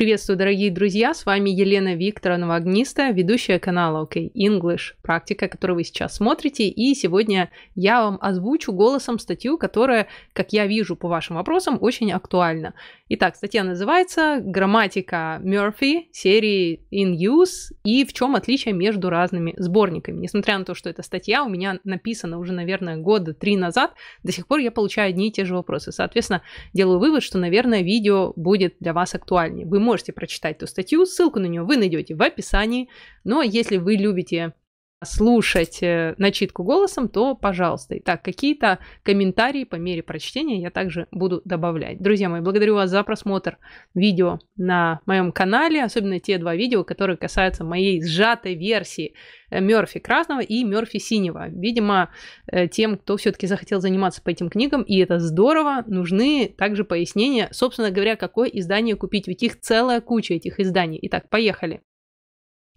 Приветствую, дорогие друзья, с вами Елена Викторовна Огнистая, ведущая канала OK English, практика, которую вы сейчас смотрите, и сегодня я вам озвучу голосом статью, которая, как я вижу по вашим вопросам, очень актуальна. Итак, статья называется «Грамматика Мерфи серии In Use и в чем отличие между разными сборниками». Несмотря на то, что эта статья у меня написана уже, наверное, года три назад, до сих пор я получаю одни и те же вопросы. Соответственно, делаю вывод, что, наверное, видео будет для вас актуальнее. Вы можете можете прочитать ту статью, ссылку на нее вы найдете в описании. Но если вы любите слушать э, начитку голосом, то, пожалуйста. Итак, какие-то комментарии по мере прочтения я также буду добавлять. Друзья мои, благодарю вас за просмотр видео на моем канале, особенно те два видео, которые касаются моей сжатой версии э, Мерфи Красного и Мерфи Синего. Видимо, э, тем, кто все-таки захотел заниматься по этим книгам, и это здорово, нужны также пояснения, собственно говоря, какое издание купить, ведь их целая куча этих изданий. Итак, поехали.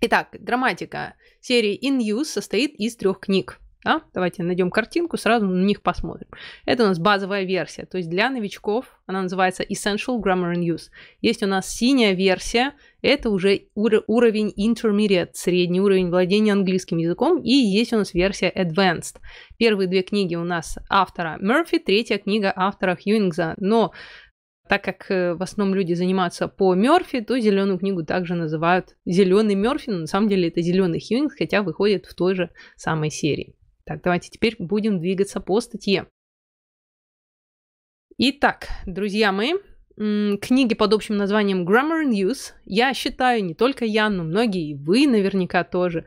Итак, грамматика серии In Use состоит из трех книг. Да? Давайте найдем картинку, сразу на них посмотрим. Это у нас базовая версия, то есть для новичков она называется Essential Grammar in Use. Есть у нас синяя версия, это уже ур- уровень Intermediate, средний уровень владения английским языком, и есть у нас версия Advanced. Первые две книги у нас автора Мерфи, третья книга автора Хьюингза, но так как э, в основном люди занимаются по Мерфи, то зеленую книгу также называют зеленый Мерфи, но на самом деле это зеленый Хьюинг, хотя выходит в той же самой серии. Так, давайте теперь будем двигаться по статье. Итак, друзья мои, книги под общим названием Grammar in Use я считаю, не только я, но многие и вы наверняка тоже,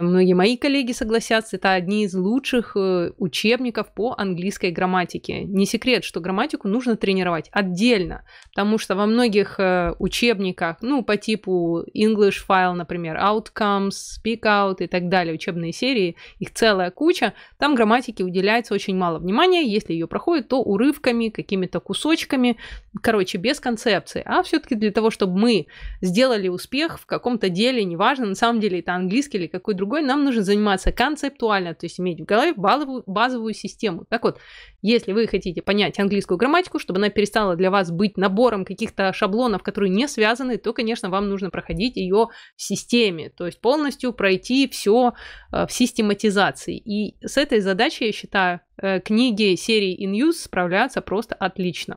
Многие мои коллеги согласятся, это одни из лучших э, учебников по английской грамматике. Не секрет, что грамматику нужно тренировать отдельно, потому что во многих э, учебниках, ну, по типу English File, например, Outcomes, Speak Out и так далее, учебные серии, их целая куча, там грамматике уделяется очень мало внимания, если ее проходит, то урывками, какими-то кусочками, короче, без концепции. А все-таки для того, чтобы мы сделали успех в каком-то деле, неважно, на самом деле это английский или какой-то другой, нам нужно заниматься концептуально, то есть иметь в голове базовую, базовую систему. Так вот, если вы хотите понять английскую грамматику, чтобы она перестала для вас быть набором каких-то шаблонов, которые не связаны, то, конечно, вам нужно проходить ее в системе, то есть полностью пройти все э, в систематизации. И с этой задачей, я считаю, э, книги серии In Use справляются просто отлично.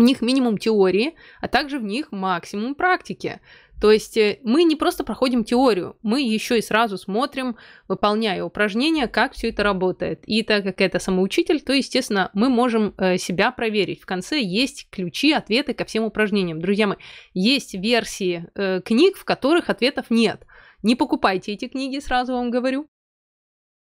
В них минимум теории, а также в них максимум практики. То есть э, мы не просто проходим теорию, мы еще и сразу смотрим, выполняя упражнения, как все это работает. И так как это самоучитель, то, естественно, мы можем э, себя проверить. В конце есть ключи, ответы ко всем упражнениям. Друзья мои, есть версии э, книг, в которых ответов нет. Не покупайте эти книги, сразу вам говорю.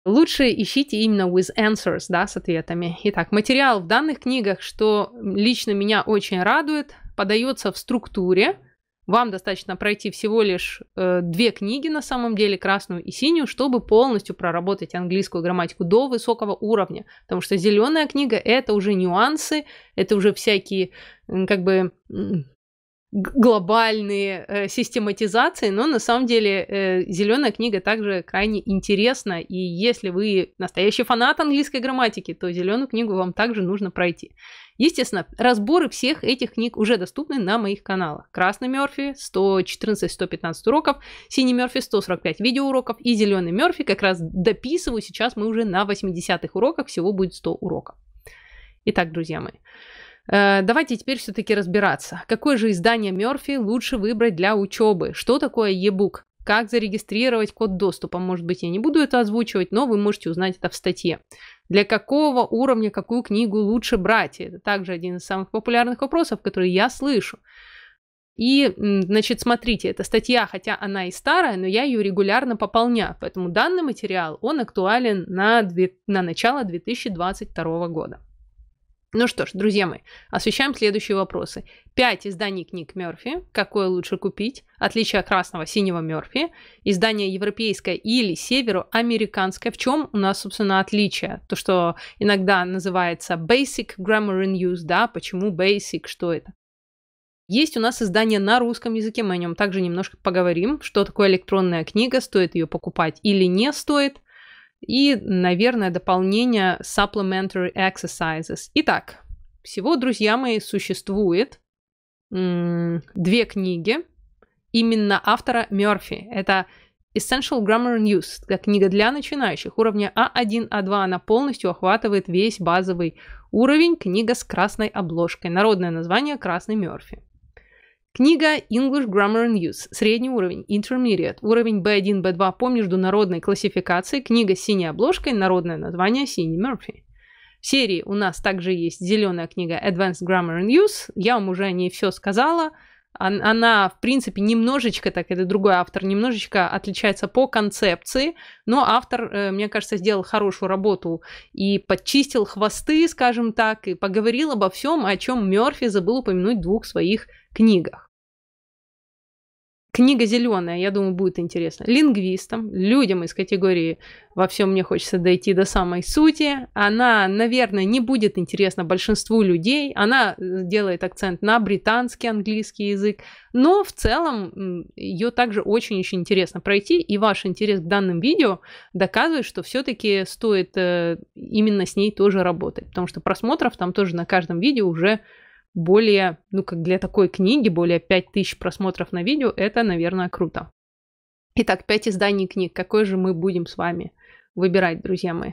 Лучше ищите именно with answers, да, с ответами. Итак, материал в данных книгах, что лично меня очень радует, подается в структуре. Вам достаточно пройти всего лишь э, две книги, на самом деле, красную и синюю, чтобы полностью проработать английскую грамматику до высокого уровня. Потому что зеленая книга это уже нюансы, это уже всякие как бы глобальные э, систематизации, но на самом деле э, зеленая книга также крайне интересна, и если вы настоящий фанат английской грамматики, то зеленую книгу вам также нужно пройти. Естественно, разборы всех этих книг уже доступны на моих каналах. Красный Мерфи 114-115 уроков, Синий Мерфи 145 видеоуроков и Зеленый Мерфи как раз дописываю, сейчас мы уже на 80-х уроках, всего будет 100 уроков. Итак, друзья мои, Э, давайте теперь все-таки разбираться. Какое же издание Мерфи лучше выбрать для учебы? Что такое e-book? Как зарегистрировать код доступа? Может быть, я не буду это озвучивать, но вы можете узнать это в статье. Для какого уровня какую книгу лучше брать? Это также один из самых популярных вопросов, которые я слышу. И, значит, смотрите, эта статья, хотя она и старая, но я ее регулярно пополняю, поэтому данный материал, он актуален на, 2, на начало 2022 года. Ну что ж, друзья мои, освещаем следующие вопросы. Пять изданий книг Мерфи. Какое лучше купить? Отличие красного, синего Мерфи. Издание европейское или североамериканское. В чем у нас, собственно, отличие? То, что иногда называется Basic Grammar in Use, да? Почему Basic? Что это? Есть у нас издание на русском языке, мы о нем также немножко поговорим, что такое электронная книга, стоит ее покупать или не стоит и, наверное, дополнение supplementary exercises. Итак, всего, друзья мои, существует две книги именно автора Мерфи. Это Essential Grammar News, как книга для начинающих, уровня А1, А2, она полностью охватывает весь базовый уровень, книга с красной обложкой. Народное название «Красный Мерфи». Книга English Grammar and Use, средний уровень, intermediate, уровень B1, B2 по международной классификации, книга с синей обложкой, народное название Синий Мерфи. В серии у нас также есть зеленая книга Advanced Grammar and Use, я вам уже о ней все сказала, она, в принципе, немножечко, так это другой автор, немножечко отличается по концепции, но автор, э, мне кажется, сделал хорошую работу и подчистил хвосты, скажем так, и поговорил обо всем, о чем Мерфи забыл упомянуть в двух своих книгах. Книга зеленая, я думаю, будет интересно. Лингвистам, людям из категории «Во всем мне хочется дойти до самой сути», она, наверное, не будет интересна большинству людей. Она э, делает акцент на британский английский язык, но в целом ее также очень-очень интересно пройти, и ваш интерес к данным видео доказывает, что все-таки стоит э, именно с ней тоже работать, потому что просмотров там тоже на каждом видео уже более, ну как для такой книги, более 5000 просмотров на видео, это, наверное, круто. Итак, 5 изданий книг. Какой же мы будем с вами выбирать, друзья мои?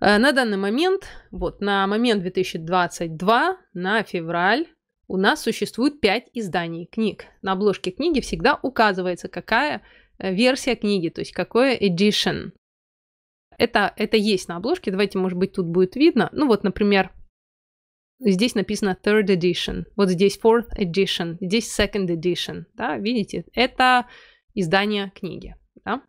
Э, на данный момент, вот на момент 2022, на февраль, у нас существует 5 изданий книг. На обложке книги всегда указывается, какая э, версия книги, то есть какое edition. Это, это есть на обложке, давайте, может быть, тут будет видно. Ну вот, например, Здесь написано third edition, вот здесь fourth edition, здесь second edition, да, видите, это издание книги, да.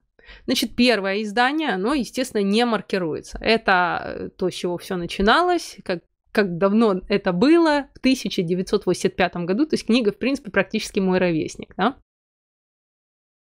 Значит, первое издание, оно, естественно, не маркируется. Это э, то, с чего все начиналось, как, как давно это было, в 1985 году, то есть книга, в принципе, практически мой ровесник, да.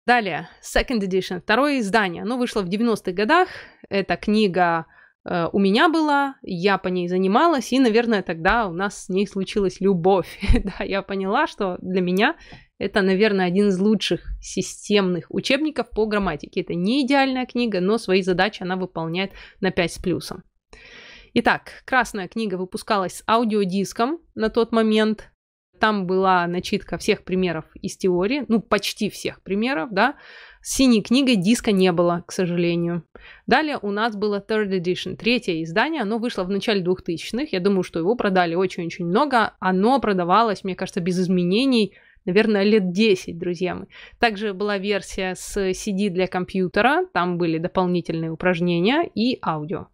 Далее, second edition, второе издание, оно вышло в 90-х годах, это книга Э, у меня была, я по ней занималась, и, наверное, тогда у нас с ней случилась любовь. да, я поняла, что для меня это, наверное, один из лучших системных учебников по грамматике. Это не идеальная книга, но свои задачи она выполняет на 5 с плюсом. Итак, «Красная книга» выпускалась с аудиодиском на тот момент. Там была начитка всех примеров из теории, ну, почти всех примеров, да, с синей книгой диска не было, к сожалению. Далее у нас было Third Edition, третье издание. Оно вышло в начале 2000-х. Я думаю, что его продали очень-очень много. Оно продавалось, мне кажется, без изменений наверное, лет 10, друзья мои. Также была версия с CD для компьютера, там были дополнительные упражнения и аудио.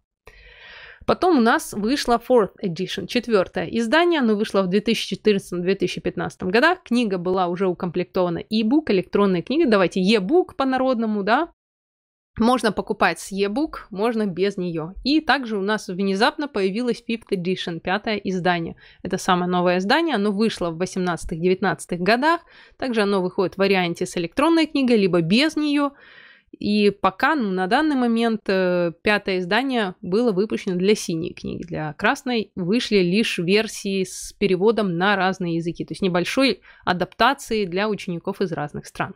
Потом у нас вышла Fourth Edition, четвертое издание, оно вышло в 2014-2015 годах. Книга была уже укомплектована e-book, электронная книга, давайте e-book по-народному, да, можно покупать с e-book, можно без нее. И также у нас внезапно появилась Fifth Edition, пятое издание. Это самое новое издание, оно вышло в 18-19 годах. Также оно выходит в варианте с электронной книгой, либо без нее. И пока ну, на данный момент э, пятое издание было выпущено для синей книги. Для красной вышли лишь версии с переводом на разные языки, то есть небольшой адаптации для учеников из разных стран.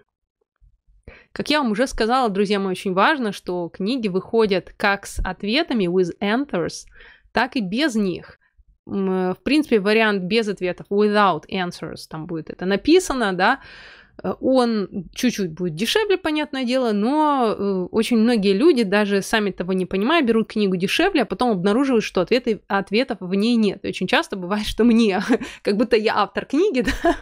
Как я вам уже сказала, друзья мои, очень важно, что книги выходят как с ответами with answers, так и без них. Э, в принципе, вариант без ответов without answers, там будет это написано, да, Э, он чуть-чуть будет дешевле, понятное дело, но э, очень многие люди, даже сами того не понимая, берут книгу дешевле, а потом обнаруживают, что ответы, ответов в ней нет. очень часто бывает, что мне, как будто я автор книги, да,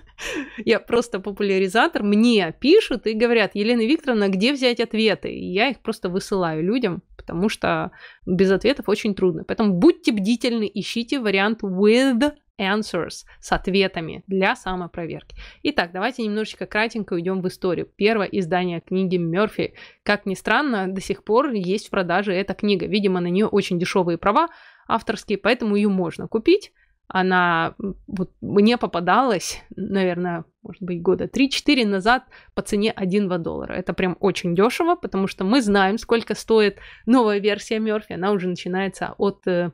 я просто популяризатор, мне пишут и говорят, Елена Викторовна, где взять ответы? И я их просто высылаю людям, потому что без ответов очень трудно. Поэтому будьте бдительны, ищите вариант with answers с ответами для самопроверки. Итак, давайте немножечко кратенько уйдем в историю. Первое издание книги Мерфи. Как ни странно, до сих пор есть в продаже эта книга. Видимо, на нее очень дешевые права авторские, поэтому ее можно купить. Она вот, мне попадалась, наверное, может быть, года 3-4 назад по цене 1 доллара. Это прям очень дешево, потому что мы знаем, сколько стоит новая версия Мерфи. Она уже начинается от э,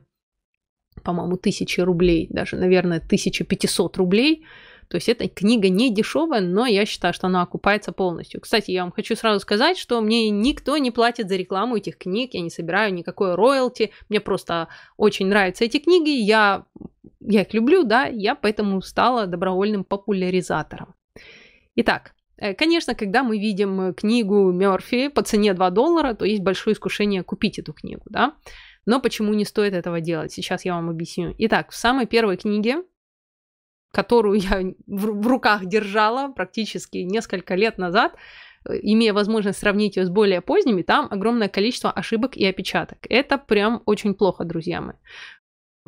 по-моему, тысячи рублей, даже, наверное, 1500 рублей. То есть эта книга не дешевая, но я считаю, что она окупается полностью. Кстати, я вам хочу сразу сказать, что мне никто не платит за рекламу этих книг, я не собираю никакой роялти, мне просто очень нравятся эти книги, я, я их люблю, да, я поэтому стала добровольным популяризатором. Итак, э, Конечно, когда мы видим книгу Мерфи по цене 2 доллара, то есть большое искушение купить эту книгу, да. Но почему не стоит этого делать? Сейчас я вам объясню. Итак, в самой первой книге, которую я в руках держала практически несколько лет назад, э, имея возможность сравнить ее с более поздними, там огромное количество ошибок и опечаток. Это прям очень плохо, друзья мои.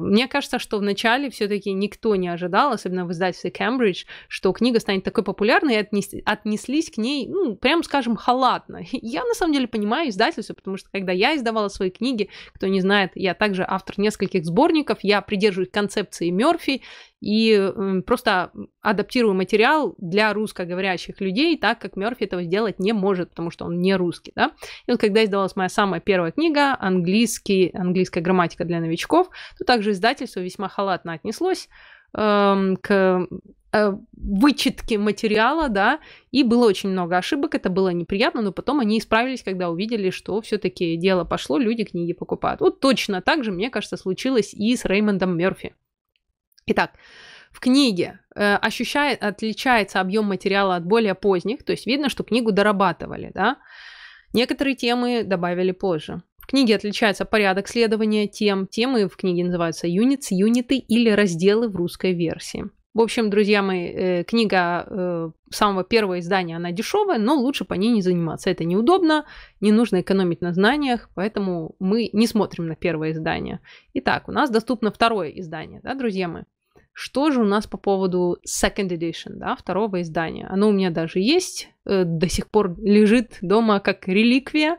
Мне кажется, что вначале все-таки никто не ожидал, особенно в издательстве Кембридж, что книга станет такой популярной, и отнес... отнеслись к ней, ну, прям скажем, халатно. Я на самом деле понимаю издательство, потому что когда я издавала свои книги, кто не знает, я также автор нескольких сборников, я придерживаюсь концепции Мерфи, и просто адаптирую материал для русскоговорящих людей, так как Мерфи этого сделать не может, потому что он не русский, да. И вот когда издавалась моя самая первая книга «Английский, «Английская грамматика для новичков», то также издательство весьма халатно отнеслось эм, э, к вычетки материала, да, и было очень много ошибок, это было неприятно, но потом они исправились, когда увидели, что все-таки дело пошло, люди книги покупают. Вот точно так же, мне кажется, случилось и с Реймондом Мерфи. Итак, в книге э, ощущает, отличается объем материала от более поздних, то есть видно, что книгу дорабатывали, да. Некоторые темы добавили позже. В книге отличается порядок следования тем. Темы в книге называются юниц, юниты или разделы в русской версии. В общем, друзья мои, э, книга э, самого первого издания, она дешевая, но лучше по ней не заниматься. Это неудобно, не нужно экономить на знаниях, поэтому мы не смотрим на первое издание. Итак, у нас доступно второе издание, да, друзья мои. Что же у нас по поводу second edition, да, второго издания? Оно у меня даже есть, э, до сих пор лежит дома как реликвия.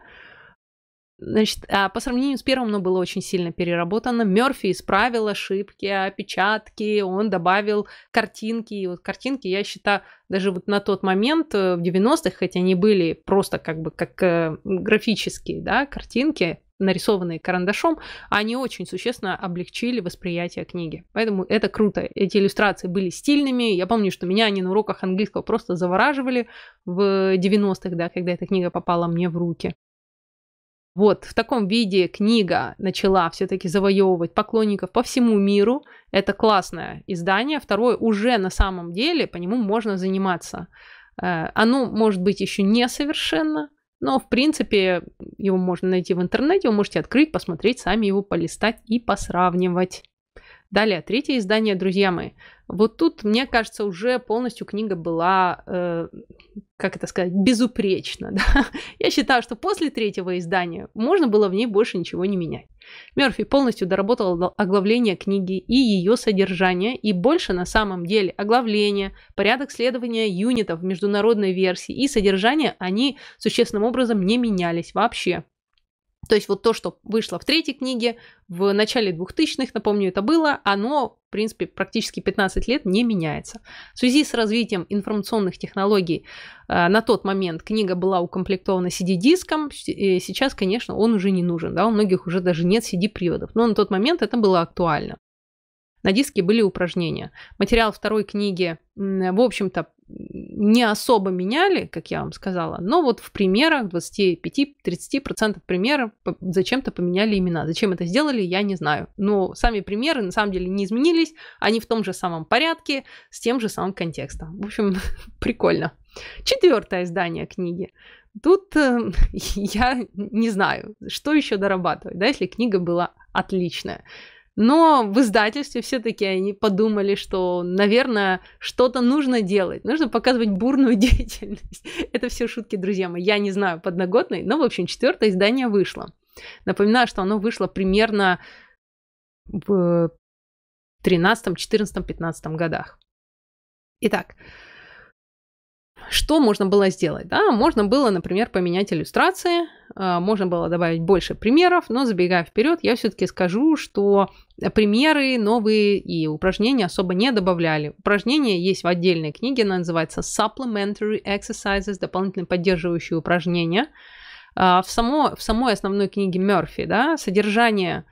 Значит, а по сравнению с первым, оно было очень сильно переработано. Мерфи исправил ошибки, а опечатки, он добавил картинки. И вот картинки, я считаю, даже вот на тот момент, э, в 90-х, хотя они были просто как бы как э, графические да, картинки, нарисованные карандашом, они очень существенно облегчили восприятие книги. Поэтому это круто. Эти иллюстрации были стильными. Я помню, что меня они на уроках английского просто завораживали в 90-х, да, когда эта книга попала мне в руки. Вот в таком виде книга начала все-таки завоевывать поклонников по всему миру. Это классное издание. Второе уже на самом деле по нему можно заниматься. Э, оно может быть еще несовершенно, но, в принципе, его можно найти в интернете, вы можете открыть, посмотреть, сами его полистать и посравнивать. Далее, третье издание, друзья мои. Вот тут, мне кажется, уже полностью книга была э, как это сказать, безупречно. Да? Я считаю, что после третьего издания можно было в ней больше ничего не менять. Мерфи полностью доработал оглавление книги и ее содержание, и больше на самом деле оглавление, порядок следования юнитов в международной версии и содержание они существенным образом не менялись вообще. То есть вот то, что вышло в третьей книге, в начале 2000-х, напомню, это было, оно, в принципе, практически 15 лет не меняется. В связи с развитием информационных технологий э, на тот момент книга была укомплектована CD-диском, э, сейчас, конечно, он уже не нужен, да, у многих уже даже нет CD-приводов, но на тот момент это было актуально. На диске были упражнения. Материал второй книги, в общем-то, не особо меняли, как я вам сказала, но вот в примерах 25-30% примеров зачем-то поменяли имена. Зачем это сделали, я не знаю. Но сами примеры на самом деле не изменились, они в том же самом порядке, с тем же самым контекстом. В общем, прикольно. Четвертое издание книги. Тут э, я не знаю, что еще дорабатывать, да, если книга была отличная. Но в издательстве все-таки они подумали, что, наверное, что-то нужно делать. Нужно показывать бурную деятельность. Это все шутки, друзья мои. Я не знаю подноготной, но, в общем, четвертое издание вышло. Напоминаю, что оно вышло примерно в 13, 14, 15 годах. Итак, что можно было сделать? Да? Можно было, например, поменять иллюстрации, а, можно было добавить больше примеров, но забегая вперед, я все-таки скажу, что примеры новые и упражнения особо не добавляли. Упражнения есть в отдельной книге, она называется Supplementary Exercises, дополнительные поддерживающие упражнения. А, в, само, в самой основной книге Мерфи да, содержание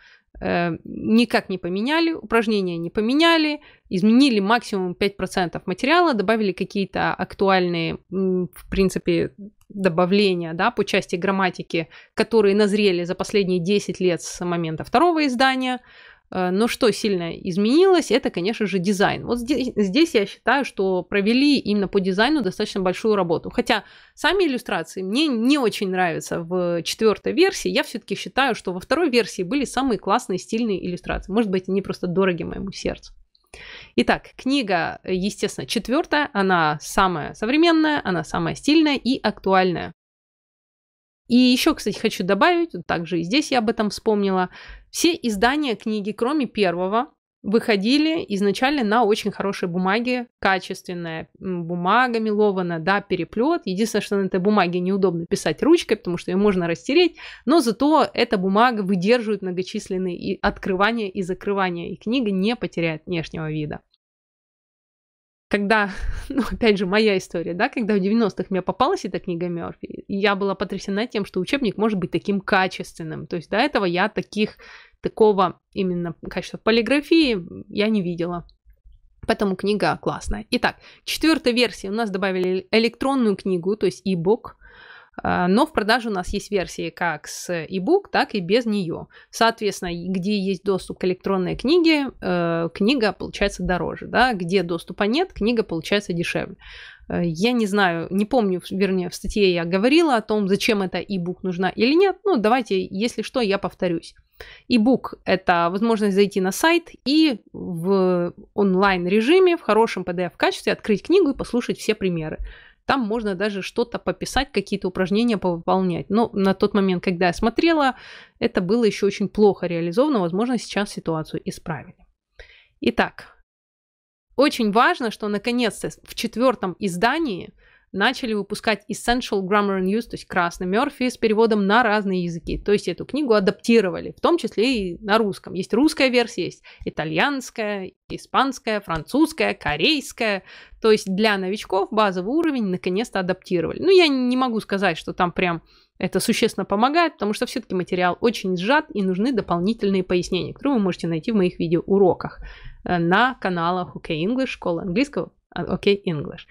Э, никак не поменяли, упражнения не поменяли, изменили максимум 5% материала, добавили какие-то актуальные, в принципе, добавления да, по части грамматики, которые назрели за последние 10 лет с момента второго издания – Э, но что сильно изменилось, это, конечно же, дизайн. Вот здесь, здесь я считаю, что провели именно по дизайну достаточно большую работу. Хотя сами иллюстрации мне не очень нравятся в четвертой версии. Я все-таки считаю, что во второй версии были самые классные стильные иллюстрации. Может быть, они просто дороги моему сердцу. Итак, книга, естественно, четвертая, она самая современная, она самая стильная и актуальная. И еще, кстати, хочу добавить, также и здесь я об этом вспомнила, все издания книги, кроме первого, выходили изначально на очень хорошей бумаге, качественная бумага мелована, да, переплет. Единственное, что на этой бумаге неудобно писать ручкой, потому что ее можно растереть, но зато эта бумага выдерживает многочисленные открывания и закрывания, и книга не потеряет внешнего вида когда, ну, опять же, моя история, да, когда в 90-х мне попалась эта книга Мёрфи, я была потрясена тем, что учебник может быть таким качественным. То есть до этого я таких, такого именно качества полиграфии я не видела. Поэтому книга классная. Итак, четвертая версия. У нас добавили электронную книгу, то есть e-book. А, но в продаже у нас есть версии как с e-book, так и без нее. Соответственно, где есть доступ к электронной книге, э, книга получается дороже. Да? Где доступа нет, книга получается дешевле. Э, я не знаю, не помню, вернее, в статье я говорила о том, зачем эта e-book нужна или нет. Ну, давайте, если что, я повторюсь. E-book – это возможность зайти на сайт и в онлайн-режиме, в хорошем PDF-качестве открыть книгу и послушать все примеры. Там можно даже что-то пописать, какие-то упражнения повыполнять. Но на тот момент, когда я смотрела, это было еще очень плохо реализовано. Возможно, сейчас ситуацию исправили. Итак, очень важно, что наконец-то в четвертом издании начали выпускать Essential Grammar and Use, то есть Красный Мерфи, с переводом на разные языки. То есть эту книгу адаптировали, в том числе и на русском. Есть русская версия, есть итальянская, испанская, французская, корейская. То есть для новичков базовый уровень наконец-то адаптировали. Ну, я не могу сказать, что там прям это существенно помогает, потому что все-таки материал очень сжат и нужны дополнительные пояснения, которые вы можете найти в моих видеоуроках э, на каналах OK English, школа английского OK English.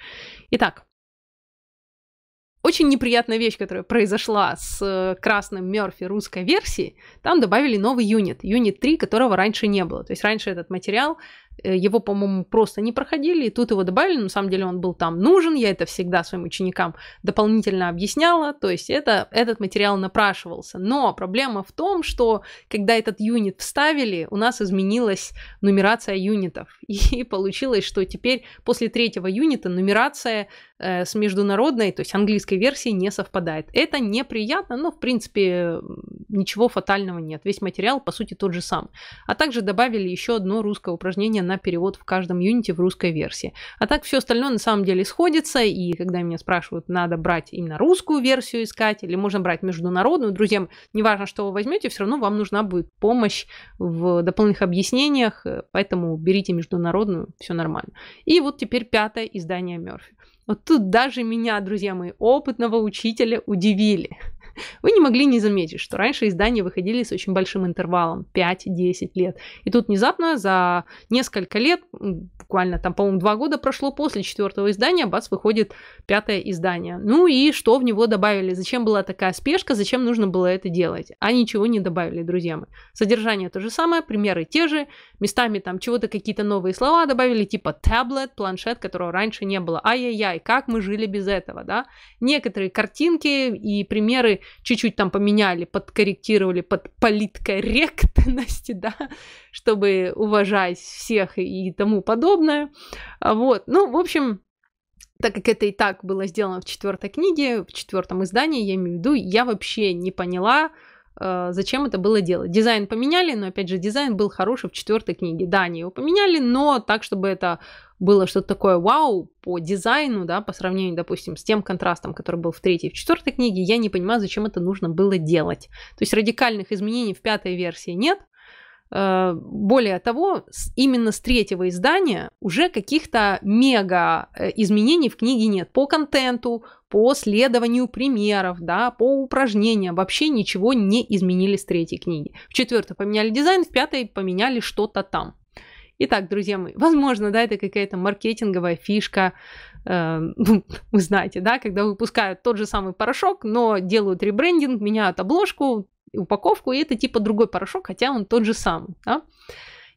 Итак, очень неприятная вещь, которая произошла с э, красным Мерфи русской версии, там добавили новый юнит, юнит 3, которого раньше не было. То есть раньше этот материал, э, его, по-моему, просто не проходили, и тут его добавили, на самом деле он был там нужен, я это всегда своим ученикам дополнительно объясняла, то есть это, этот материал напрашивался. Но проблема в том, что когда этот юнит вставили, у нас изменилась нумерация юнитов, и получилось, что теперь после третьего юнита нумерация Э, с международной, то есть английской версией не совпадает. Это неприятно, но в принципе ничего фатального нет. Весь материал по сути тот же сам. А также добавили еще одно русское упражнение на перевод в каждом юните в русской версии. А так все остальное на самом деле сходится, и когда меня спрашивают, надо брать именно русскую версию искать, или можно брать международную, друзьям, неважно, что вы возьмете, все равно вам нужна будет помощь в дополнительных объяснениях, э, поэтому берите международную, все нормально. И вот теперь пятое издание Мерфи. Вот тут даже меня, друзья мои, опытного учителя удивили. вы не могли не заметить, что раньше издания выходили с очень большим интервалом, 5-10 лет. И тут внезапно за несколько лет, буквально там, по-моему, два года прошло после четвертого издания, бац, выходит пятое издание. Ну и что в него добавили? Зачем была такая спешка? Зачем нужно было это делать? А ничего не добавили, друзья мои. Содержание то же самое, примеры те же, местами там чего-то какие-то новые слова добавили, типа таблет, планшет, которого раньше не было. Ай-яй-яй, как мы жили без этого, да? Некоторые картинки и примеры чуть-чуть там поменяли, подкорректировали под политкорректность, да, чтобы уважать всех и тому подобное. А вот, ну, в общем, так как это и так было сделано в четвертой книге, в четвертом издании, я имею в виду, я вообще не поняла, Э, зачем это было делать. Дизайн поменяли, но, опять же, дизайн был хороший в четвертой книге. Да, они его поменяли, но так, чтобы это было что-то такое вау по дизайну, да, по сравнению, допустим, с тем контрастом, который был в третьей и в четвертой книге, я не понимаю, зачем это нужно было делать. То есть радикальных изменений в пятой версии нет, Э, более того, именно с третьего издания уже каких-то мега э, изменений в книге нет. По контенту, по следованию примеров, да, по упражнениям вообще ничего не изменили с третьей книги. В четвертой поменяли дизайн, в пятой поменяли что-то там. Итак, друзья мои, возможно, да, это какая-то маркетинговая фишка, э, ну, вы знаете, да, когда выпускают тот же самый порошок, но делают ребрендинг, меняют обложку, упаковку, и это типа другой порошок, хотя он тот же самый. Да?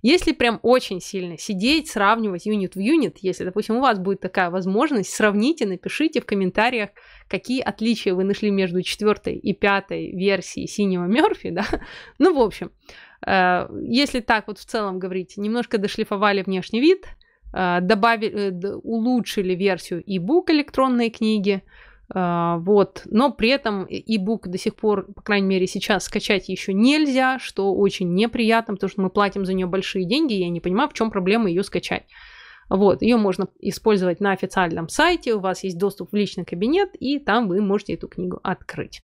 Если прям очень сильно сидеть, сравнивать юнит в юнит, если, допустим, у вас будет такая возможность, сравните, напишите в комментариях, какие отличия вы нашли между четвертой и пятой версией синего Мерфи, да. Ну, в общем, э, если так вот в целом говорить, немножко дошлифовали внешний вид, э, добавили, э, улучшили версию e-book электронной книги, а, вот. Но при этом e-book до сих пор, по крайней мере, сейчас скачать еще нельзя, что очень неприятно, потому что мы платим за нее большие деньги, и я не понимаю, в чем проблема ее скачать. Вот, ее можно использовать на официальном сайте, у вас есть доступ в личный кабинет, и там вы можете эту книгу открыть.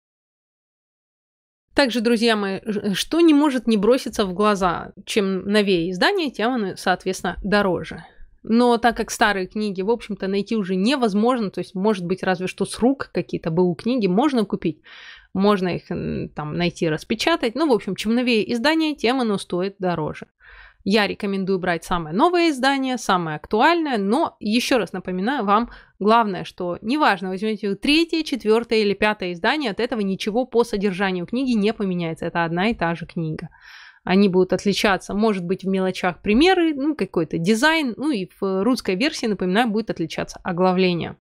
Также, друзья мои, что не может не броситься в глаза, чем новее издание, тем оно, соответственно, дороже. Но так как старые книги, в общем-то, найти уже невозможно, то есть, может быть, разве что с рук какие-то БУ книги можно купить, можно их там найти, распечатать. Ну, в общем, чем новее издание, тем оно стоит дороже. Я рекомендую брать самое новое издание, самое актуальное, но еще раз напоминаю вам, главное, что неважно, возьмете вы третье, четвертое или пятое издание, от этого ничего по содержанию книги не поменяется, это одна и та же книга они будут отличаться, может быть, в мелочах примеры, ну, какой-то дизайн, ну и в русской версии, напоминаю, будет отличаться оглавление.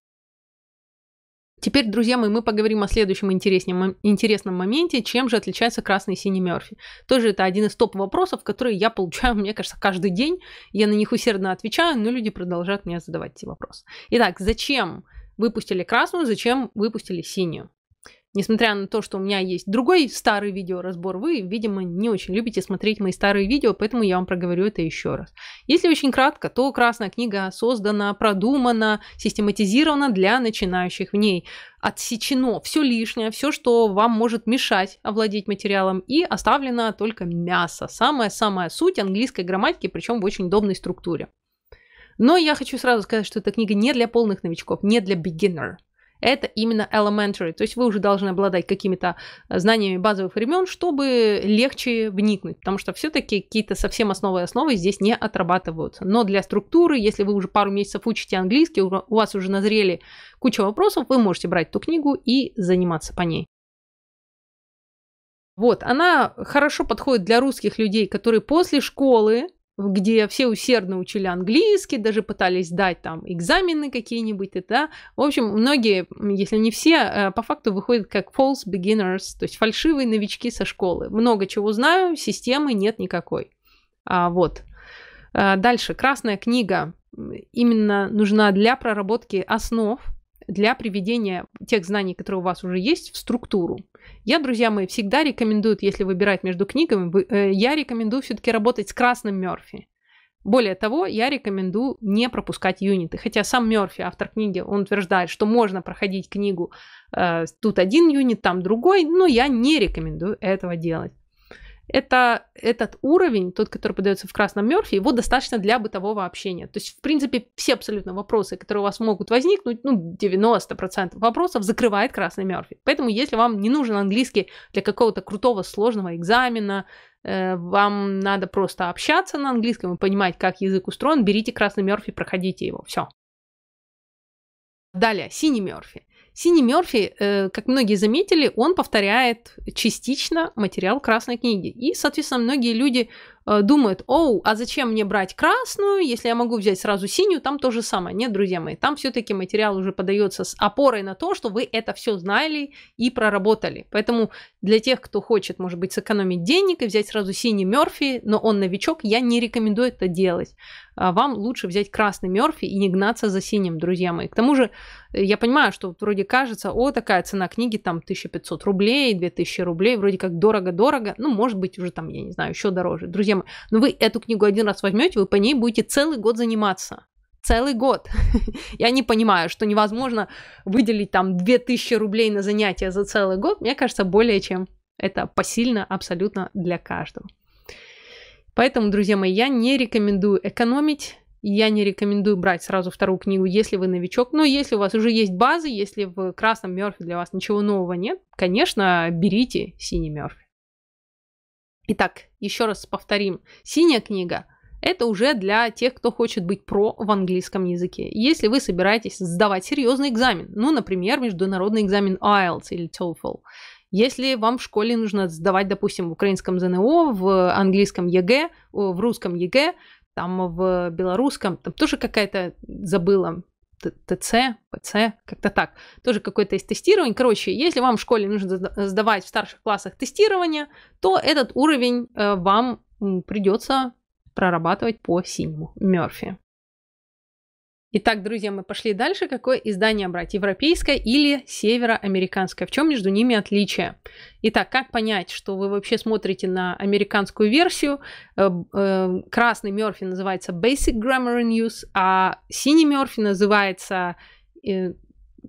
Теперь, друзья мои, мы поговорим о следующем интересном, интересном моменте, чем же отличается красный и синий Мерфи. Тоже это один из топ-вопросов, которые я получаю, мне кажется, каждый день. Я на них усердно отвечаю, но люди продолжают мне задавать эти вопросы. Итак, зачем выпустили красную, зачем выпустили синюю? Несмотря на то, что у меня есть другой старый видеоразбор, вы, видимо, не очень любите смотреть мои старые видео, поэтому я вам проговорю это еще раз. Если очень кратко, то «Красная книга» создана, продумана, систематизирована для начинающих в ней отсечено все лишнее, все, что вам может мешать овладеть материалом, и оставлено только мясо, самая-самая суть английской грамматики, причем в очень удобной структуре. Но я хочу сразу сказать, что эта книга не для полных новичков, не для beginner это именно elementary. То есть вы уже должны обладать какими-то э, знаниями базовых времен, чтобы легче вникнуть, потому что все-таки какие-то совсем основы основы здесь не отрабатываются. Но для структуры, если вы уже пару месяцев учите английский, у вас уже назрели куча вопросов, вы можете брать ту книгу и заниматься по ней. Вот, она хорошо подходит для русских людей, которые после школы где все усердно учили английский, даже пытались дать там экзамены какие-нибудь, и да. В общем, многие, если не все, э, по факту выходят как false beginners, то есть фальшивые новички со школы. Много чего знаю, системы нет никакой. А, вот. А, дальше. Красная книга именно нужна для проработки основ, для приведения тех знаний, которые у вас уже есть, в структуру. Я, друзья мои, всегда рекомендую, если выбирать между книгами, э, я рекомендую все-таки работать с красным Мерфи. Более того, я рекомендую не пропускать юниты. Хотя сам Мерфи, автор книги, он утверждает, что можно проходить книгу э, тут один юнит, там другой, но я не рекомендую этого делать это этот уровень, тот, который подается в красном Мерфи, его достаточно для бытового общения. То есть, в принципе, все абсолютно вопросы, которые у вас могут возникнуть, ну, 90% вопросов закрывает красный Мерфи. Поэтому, если вам не нужен английский для какого-то крутого сложного экзамена, э, вам надо просто общаться на английском и понимать, как язык устроен, берите красный Мерфи, проходите его. Все. Далее, синий Мерфи. Синий Мерфи, э, как многие заметили, он повторяет частично материал Красной книги. И, соответственно, многие люди Э, думает, оу, а зачем мне брать красную, если я могу взять сразу синюю, там то же самое. Нет, друзья мои, там все-таки материал уже подается с опорой на то, что вы это все знали и проработали. Поэтому для тех, кто хочет, может быть, сэкономить денег и взять сразу синий Мерфи, но он новичок, я не рекомендую это делать. А вам лучше взять красный Мерфи и не гнаться за синим, друзья мои. К тому же, э, я понимаю, что вроде кажется, о, такая цена книги, там 1500 рублей, 2000 рублей, вроде как дорого-дорого, ну, может быть, уже там, я не знаю, еще дороже. Друзья мои темы. Но вы эту книгу один раз возьмете, вы по ней будете целый год заниматься. Целый год. Я не понимаю, что невозможно выделить там 2000 рублей на занятия за целый год. Мне кажется, более чем это посильно абсолютно для каждого. Поэтому, друзья мои, я не рекомендую экономить. Я не рекомендую брать сразу вторую книгу, если вы новичок. Но если у вас уже есть базы, если в красном Мерфи для вас ничего нового нет, конечно, берите синий Мерфи. Итак, еще раз повторим. Синяя книга – это уже для тех, кто хочет быть про в английском языке. Если вы собираетесь сдавать серьезный экзамен, ну, например, международный экзамен IELTS или TOEFL, если вам в школе нужно сдавать, допустим, в украинском ЗНО, в английском ЕГЭ, в русском ЕГЭ, там в белорусском, там тоже какая-то забыла ТЦ, ПЦ, как-то так. Тоже какое-то из тестирование. Короче, если вам в школе нужно сдавать в старших классах тестирование, то этот уровень э, вам придется прорабатывать по синему Мерфи. Итак, друзья, мы пошли дальше. Какое издание брать? Европейское или североамериканское? В чем между ними отличие? Итак, как понять, что вы вообще смотрите на американскую версию? Э, э, красный Мерфи называется Basic Grammar in Use, а синий Мерфи называется э,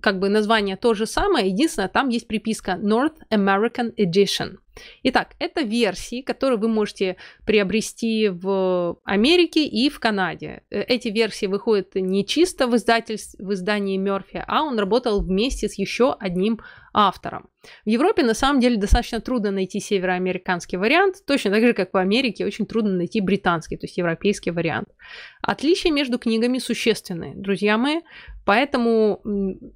как бы название то же самое, единственное, там есть приписка North American Edition. Итак, это версии, которые вы можете приобрести в Америке и в Канаде. Э, эти версии выходят не чисто в, издательстве, в издании Мерфи, а он работал вместе с еще одним автором. В Европе на самом деле достаточно трудно найти североамериканский вариант, точно так же, как в Америке очень трудно найти британский, то есть европейский вариант. Отличия между книгами существенные, друзья мои. Поэтому,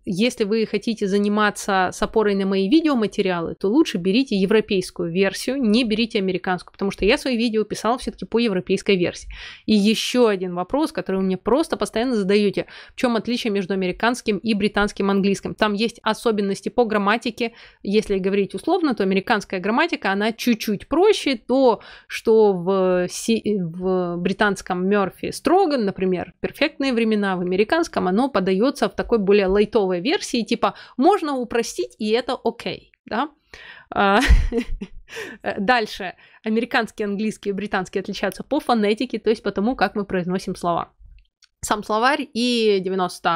если вы хотите заниматься с опорой на мои видеоматериалы, то лучше берите европейскую версию, не берите американскую, потому что я свои видео писала все-таки по европейской версии. И еще один вопрос, который вы мне просто постоянно задаете. В чем отличие между американским и британским английским? Там есть особенности по грамматике. Если говорить условно, то американская грамматика, она чуть-чуть проще. То, что в, в британском Мерфи строй Роган, например, «Перфектные времена» в американском, оно подается в такой более лайтовой версии, типа «можно упростить, и это окей». Да? А, дальше. Американский, английский и британский отличаются по фонетике, то есть по тому, как мы произносим слова. Сам словарь и 90,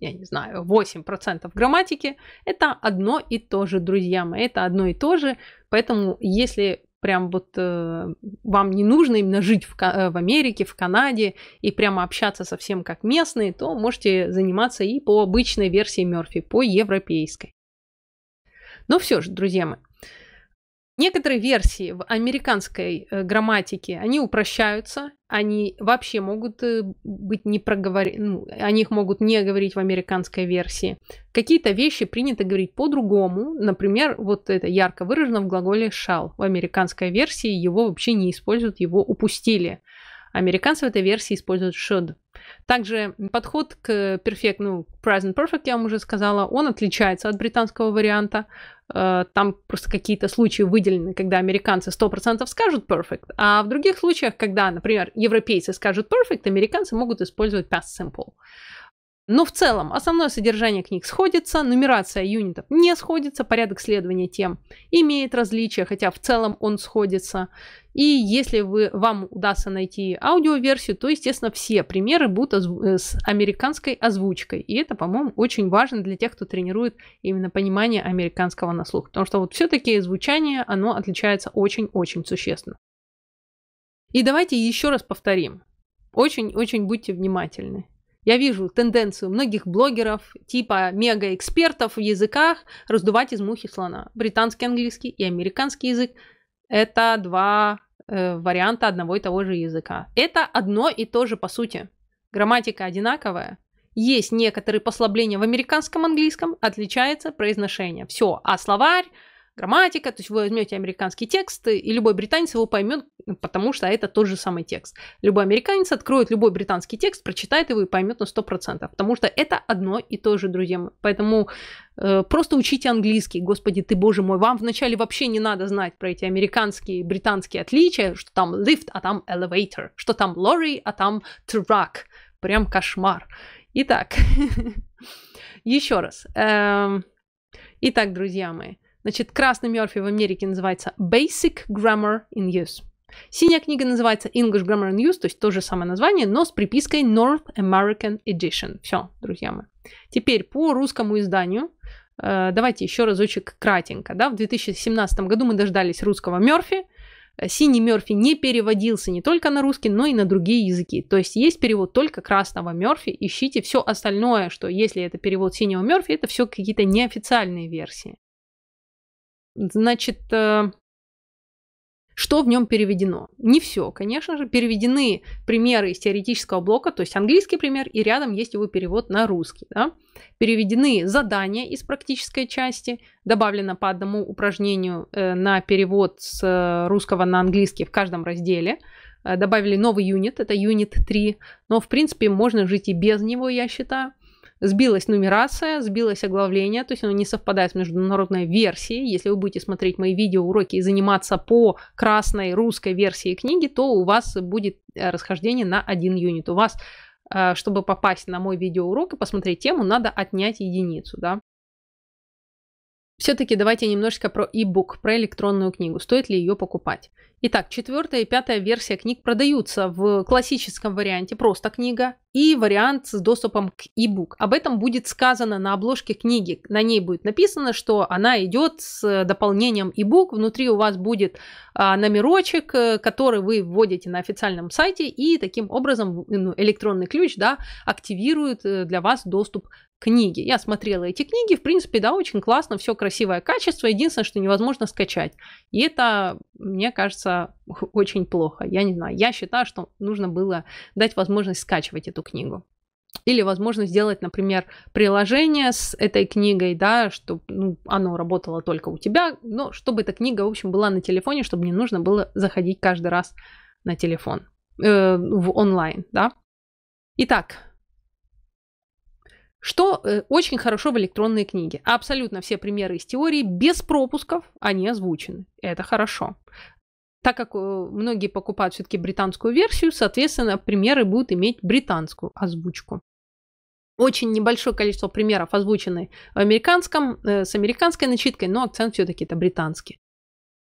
я не знаю, 8% грамматики – это одно и то же, друзья мои, это одно и то же. Поэтому, если прям вот э, вам не нужно именно жить в, э, в Америке, в Канаде и прямо общаться совсем как местные, то можете заниматься и по обычной версии Мерфи, по европейской. Но ну все же, друзья мои, Некоторые версии в американской э, грамматике, они упрощаются, они вообще могут э, быть не проговорены, ну, о них могут не говорить в американской версии. Какие-то вещи принято говорить по-другому, например, вот это ярко выражено в глаголе shall. В американской версии его вообще не используют, его упустили. Американцы в этой версии используют should. Также подход к perfect, ну, present perfect, я вам уже сказала, он отличается от британского варианта. Э, там просто какие-то случаи выделены, когда американцы 100% скажут perfect, а в других случаях, когда, например, европейцы скажут perfect, американцы могут использовать past simple. Но в целом основное содержание книг сходится, нумерация юнитов не сходится, порядок следования тем имеет различия, хотя в целом он сходится. И если вы, вам удастся найти аудиоверсию, то, естественно, все примеры будут э, с американской озвучкой. И это, по-моему, очень важно для тех, кто тренирует именно понимание американского на слух. Потому что вот все-таки звучание, оно отличается очень-очень существенно. И давайте еще раз повторим. Очень-очень будьте внимательны. Я вижу тенденцию многих блогеров, типа мега-экспертов в языках, раздувать из мухи слона. Британский английский и американский язык – это два э, варианта одного и того же языка. Это одно и то же по сути. Грамматика одинаковая. Есть некоторые послабления в американском английском, отличается произношение. Все, а словарь грамматика, то есть вы возьмете американский текст, и любой британец его поймет, потому что это тот же самый текст. Любой американец откроет любой британский текст, прочитает его и поймет на 100%, потому что это одно и то же, друзья мои. Поэтому э, просто учите английский, господи ты, боже мой, вам вначале вообще не надо знать про эти американские, британские отличия, что там lift, а там elevator, что там lorry, а там truck. Прям кошмар. Итак, еще раз. Эм, итак, друзья мои, Значит, красный Мерфи в Америке называется Basic Grammar in Use. Синяя книга называется English Grammar in Use, то есть то же самое название, но с припиской North American Edition. Все, друзья мои. Теперь по русскому изданию. Э, давайте еще разочек кратенько. Да? В 2017 году мы дождались русского Мерфи. Э, Синий Мерфи не переводился не только на русский, но и на другие языки. То есть есть перевод только красного Мерфи. Ищите все остальное, что если это перевод синего Мерфи, это все какие-то неофициальные версии. Значит, э, что в нем переведено? Не все, конечно же, переведены примеры из теоретического блока, то есть английский пример, и рядом есть его перевод на русский. Да? Переведены задания из практической части, добавлено по одному упражнению э, на перевод с русского на английский в каждом разделе. Э, добавили новый юнит, это юнит 3, но в принципе можно жить и без него, я считаю. Сбилась нумерация, сбилось оглавление, то есть оно не совпадает с международной версией. Если вы будете смотреть мои видеоуроки и заниматься по красной русской версии книги, то у вас будет э, расхождение на один юнит. У вас э, чтобы попасть на мой видеоурок и посмотреть тему, надо отнять единицу, да. Все-таки давайте немножечко про e-book, про электронную книгу. Стоит ли ее покупать? Итак, четвертая и пятая версия книг продаются в классическом варианте, просто книга, и вариант с доступом к e-book. Об этом будет сказано на обложке книги. На ней будет написано, что она идет с дополнением e-book. Внутри у вас будет а, номерочек, э, который вы вводите на официальном сайте, и таким образом ну, электронный ключ да, активирует э, для вас доступ книги. Я смотрела эти книги, в принципе, да, очень классно, все красивое качество, единственное, что невозможно скачать. И это, мне кажется, очень плохо. Я не знаю, я считаю, что нужно было дать возможность скачивать эту книгу. Или, возможно, сделать, например, приложение с этой книгой, да, чтобы ну, оно работало только у тебя, но чтобы эта книга, в общем, была на телефоне, чтобы не нужно было заходить каждый раз на телефон, э, в онлайн, да. Итак, что э, очень хорошо в электронной книге. Абсолютно все примеры из теории без пропусков, они озвучены. Это хорошо. Так как э, многие покупают все-таки британскую версию, соответственно, примеры будут иметь британскую озвучку. Очень небольшое количество примеров озвучены в американском, э, с американской начиткой, но акцент все-таки это британский.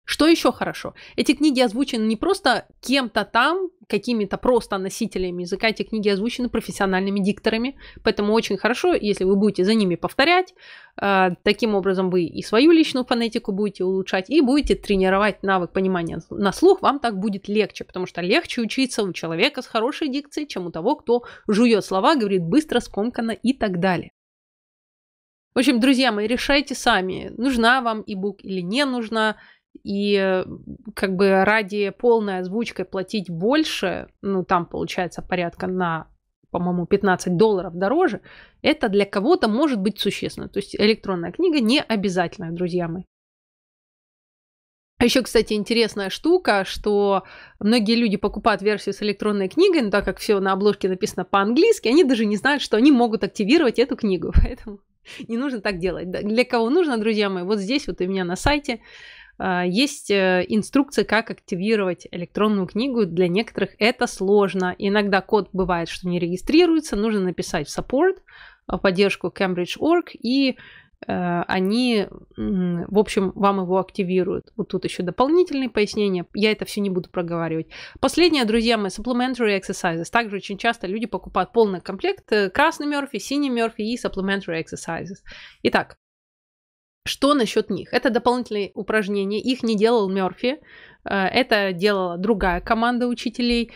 Что еще хорошо? Эти книги озвучены не просто кем-то там, какими-то просто носителями языка, эти книги озвучены профессиональными дикторами, поэтому очень хорошо, если вы будете за ними повторять, э, таким образом вы и свою личную фонетику будете улучшать, и будете тренировать навык понимания на слух, вам так будет легче, потому что легче учиться у человека с хорошей дикцией, чем у того, кто жует слова, говорит быстро, скомканно и так далее. В общем, друзья мои, решайте сами, нужна вам ebook или не нужна, и э, как бы ради полной озвучкой платить больше, ну там получается порядка на по-моему, 15 долларов дороже, это для кого-то может быть существенно. То есть электронная книга не обязательная, друзья мои. А Еще, кстати, интересная штука, что многие люди покупают версию с электронной книгой, но так как все на обложке написано по-английски, они даже не знают, что они могут активировать эту книгу. Поэтому не нужно так делать. Для кого нужно, друзья мои, вот здесь вот у меня на сайте а, есть э, инструкция, как активировать электронную книгу. Для некоторых это сложно. Иногда код бывает, что не регистрируется. Нужно написать в support, в э, поддержку Cambridge.org и э, они, в общем, вам его активируют. Вот тут еще дополнительные пояснения. Я это все не буду проговаривать. Последнее, друзья мои, supplementary exercises. Также очень часто люди покупают полный комплект красный Мерфи, синий Мерфи и supplementary exercises. Итак, что насчет них? Это дополнительные упражнения. Их не делал Мерфи. Э, это делала другая команда учителей.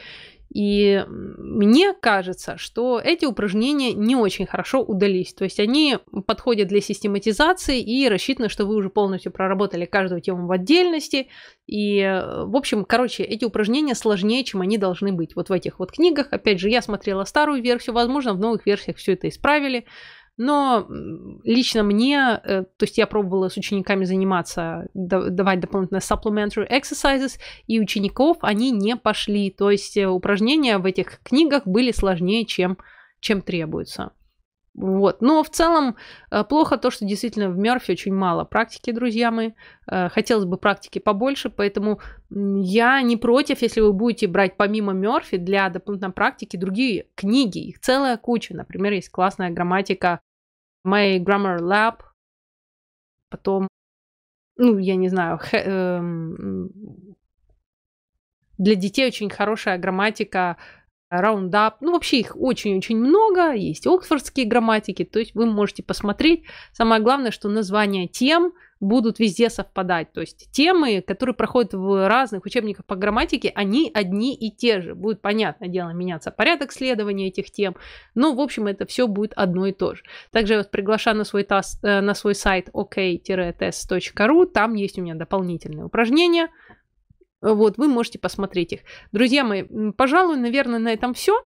И мне кажется, что эти упражнения не очень хорошо удались. То есть они подходят для систематизации и рассчитано, что вы уже полностью проработали каждую тему в отдельности. И, э, в общем, короче, эти упражнения сложнее, чем они должны быть. Вот в этих вот книгах, опять же, я смотрела старую версию, возможно, в новых версиях все это исправили. Но лично мне, э, то есть я пробовала с учениками заниматься, давать дополнительные supplementary exercises, и учеников они не пошли. То есть э, упражнения в этих книгах были сложнее, чем, чем требуется. Вот. Но в целом э, плохо то, что действительно в Мерфи очень мало практики, друзья мои. Э, хотелось бы практики побольше, поэтому я не против, если вы будете брать помимо Мерфи для дополнительной практики другие книги. Их целая куча. Например, есть классная грамматика My Grammar Lab, потом, ну, я не знаю, эм, для детей очень хорошая грамматика Roundup. Ну, вообще их очень-очень много. Есть оксфордские грамматики, то есть вы можете посмотреть. Самое главное, что названия тем будут везде совпадать. То есть темы, которые проходят в разных учебниках по грамматике, они одни и те же. Будет, понятное дело, меняться порядок следования этих тем. Но, ну, в общем, это все будет одно и то же. Также я вас приглашаю на свой, тас, э, на свой сайт ok-test.ru. Там есть у меня дополнительные упражнения – вот, вы можете посмотреть их. Друзья мои, пожалуй, наверное, на этом все.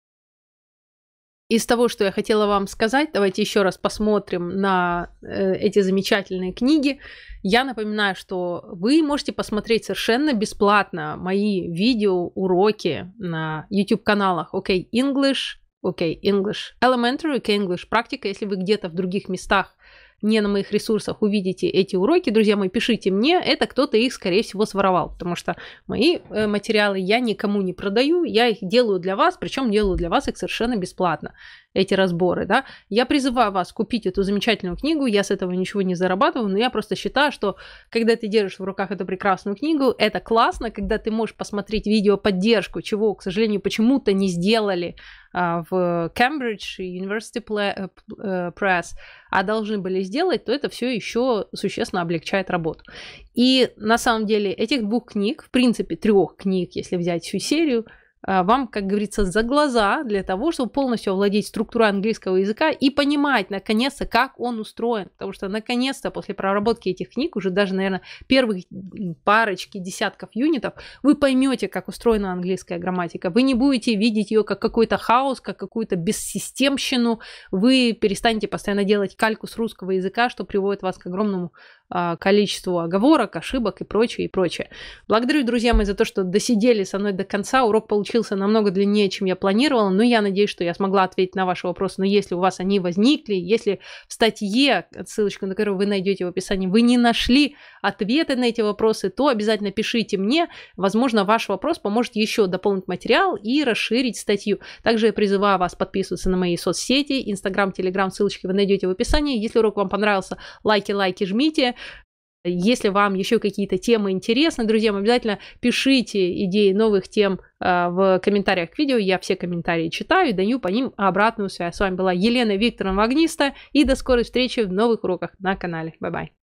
Из того, что я хотела вам сказать, давайте еще раз посмотрим на э, эти замечательные книги. Я напоминаю, что вы можете посмотреть совершенно бесплатно мои видео уроки на YouTube каналах OK English, OK English Elementary, OK English Практика. Если вы где-то в других местах не на моих ресурсах увидите эти уроки, друзья мои, пишите мне, это кто-то их, скорее всего, своровал, потому что мои э, материалы я никому не продаю, я их делаю для вас, причем делаю для вас их совершенно бесплатно эти разборы, да. Я призываю вас купить эту замечательную книгу, я с этого ничего не зарабатываю, но я просто считаю, что когда ты держишь в руках эту прекрасную книгу, это классно, когда ты можешь посмотреть видео поддержку, чего, к сожалению, почему-то не сделали а, в Cambridge University э, э, Press, а должны были сделать, то это все еще существенно облегчает работу. И на самом деле этих двух книг, в принципе, трех книг, если взять всю серию, а, вам, как говорится, за глаза для того, чтобы полностью овладеть структурой английского языка и понимать, наконец-то, как он устроен. Потому что, наконец-то, после проработки этих книг, уже даже, наверное, первых парочки, десятков юнитов, вы поймете, как устроена английская грамматика. Вы не будете видеть ее как какой-то хаос, как какую-то бессистемщину. Вы перестанете постоянно делать кальку с русского языка, что приводит вас к огромному а, количеству оговорок, ошибок и прочее, и прочее. Благодарю, друзья мои, за то, что досидели со мной до конца. Урок получился намного длиннее, чем я планировала, но я надеюсь, что я смогла ответить на ваши вопросы. Но если у вас они возникли, если в статье, ссылочку на которую вы найдете в описании, вы не нашли ответы на эти вопросы, то обязательно пишите мне. Возможно, ваш вопрос поможет еще дополнить материал и расширить статью. Также я призываю вас подписываться на мои соцсети, Инстаграм, Телеграм, ссылочки вы найдете в описании. Если урок вам понравился, лайки, лайки жмите. Если вам еще какие-то темы интересны, друзьям, обязательно пишите идеи новых тем э, в комментариях к видео. Я все комментарии читаю и даю по ним обратную связь. С вами была Елена Викторовна Вагниста и до скорой встречи в новых уроках на канале. Бай-бай.